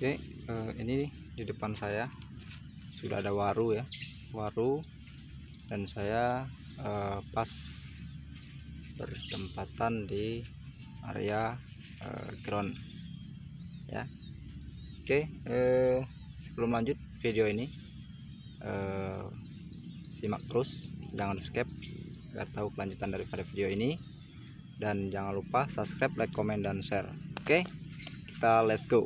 Oke, okay, eh, ini di depan saya sudah ada waru ya, waru dan saya eh, pas berkesempatan di area eh, ground ya. Oke, sebelum lanjut video ini simak terus, jangan skip agar tahu kelanjutan daripada video ini dan jangan lupa subscribe, like, komen, dan share. Oke, kita let's go.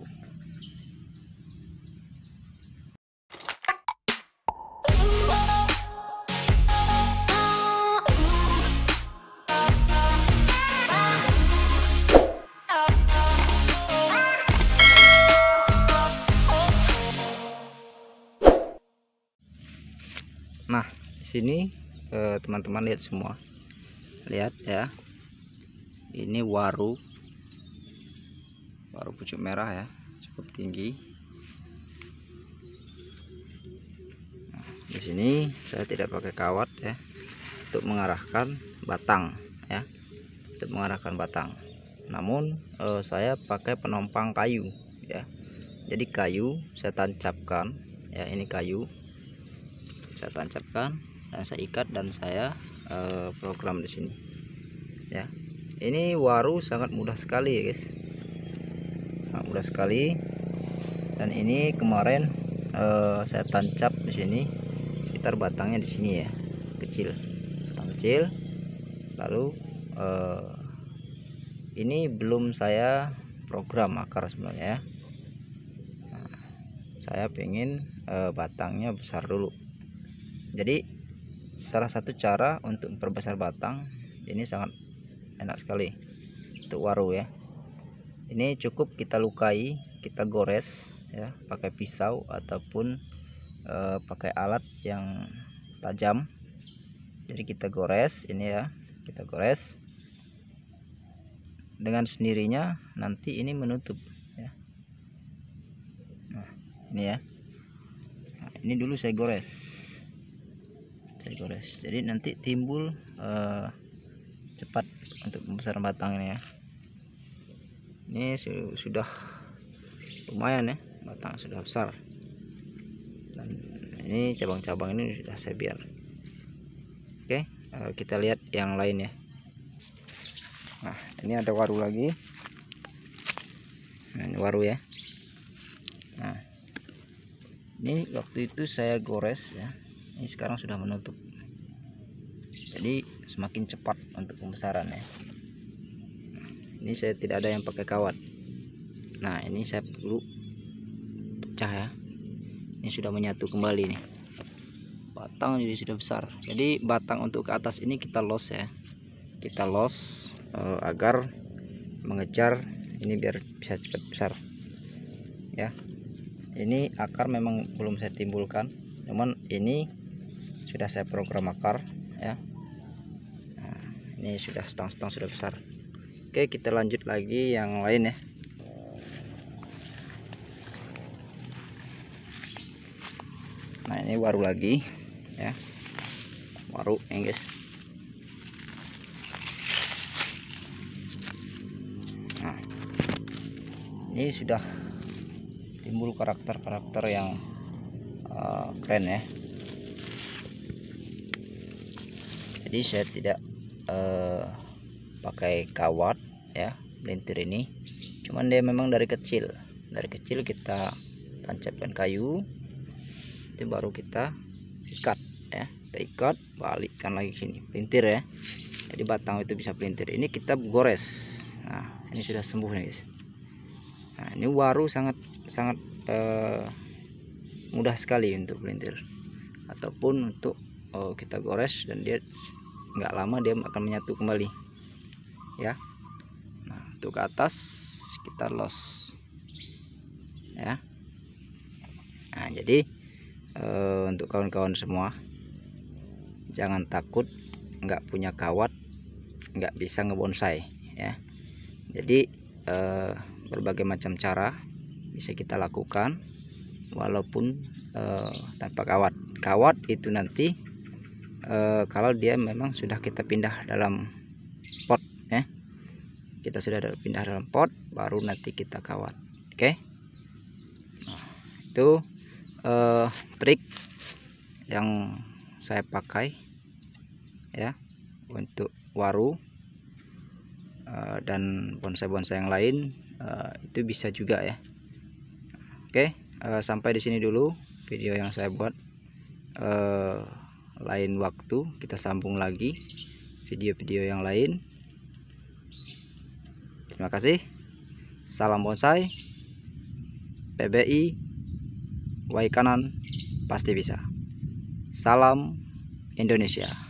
sini eh, teman-teman lihat semua lihat ya ini waru waru pucuk merah ya cukup tinggi nah, di sini saya tidak pakai kawat ya untuk mengarahkan batang ya untuk mengarahkan batang namun eh, saya pakai penompang kayu ya jadi kayu saya tancapkan ya ini kayu saya tancapkan nah, saya ikat dan saya uh, program di sini ya ini waru sangat mudah sekali ya guys sangat mudah sekali dan ini kemarin uh, saya tancap di sini sekitar batangnya di sini ya kecil batang kecil lalu uh, ini belum saya program akar sebenarnya ya nah, saya pengen e, batangnya besar dulu jadi salah satu cara untuk memperbesar batang ini sangat enak sekali untuk waru ya ini cukup kita lukai kita gores ya pakai pisau ataupun e, pakai alat yang tajam jadi kita gores ini ya kita gores dengan sendirinya nanti ini menutup ya nah ini ya nah, ini dulu saya gores tergores jadi nanti timbul uh, cepat untuk membesar batangnya ini su sudah lumayan ya batang sudah besar dan ini cabang-cabang ini sudah saya biar oke uh, kita lihat yang lain ya nah ini ada waru lagi nah, ini waru ya nah ini waktu itu saya gores ya ini sekarang sudah menutup jadi semakin cepat untuk pembesaran ya ini saya tidak ada yang pakai kawat nah ini saya perlu pecah ya ini sudah menyatu kembali nih batang jadi sudah besar jadi batang untuk ke atas ini kita los ya kita los uh, agar mengejar ini biar bisa cepat besar ya ini akar memang belum saya timbulkan cuman ini sudah saya program akar ya nah, ini sudah stang-stang sudah besar oke kita lanjut lagi yang lain ya nah ini baru lagi ya baru ya guys nah ini sudah timbul karakter-karakter yang uh, keren ya jadi saya tidak uh, pakai kawat ya pelintir ini cuman dia memang dari kecil dari kecil kita tancapkan kayu itu baru kita ikat ya kita ikat balikkan lagi sini pelintir ya jadi batang itu bisa pelintir ini kita gores nah ini sudah sembuh nih guys nah ini waru sangat sangat uh, mudah sekali untuk pelintir ataupun untuk uh, kita gores dan dia nggak lama dia akan menyatu kembali ya nah untuk ke atas kita los ya nah jadi e, untuk kawan-kawan semua jangan takut nggak punya kawat nggak bisa ngebonsai ya jadi e, berbagai macam cara bisa kita lakukan walaupun e, tanpa kawat kawat itu nanti e, kalau dia memang sudah kita pindah dalam pot ya kita sudah pindah dalam pot baru nanti kita kawat oke okay? nah, itu e, trik yang saya pakai ya untuk waru e, dan bonsai-bonsai yang lain e, itu bisa juga ya oke okay? sampai di sini dulu video yang saya buat uh, lain waktu kita sambung lagi video-video yang lain terima kasih salam bonsai PBI kanan. pasti bisa salam Indonesia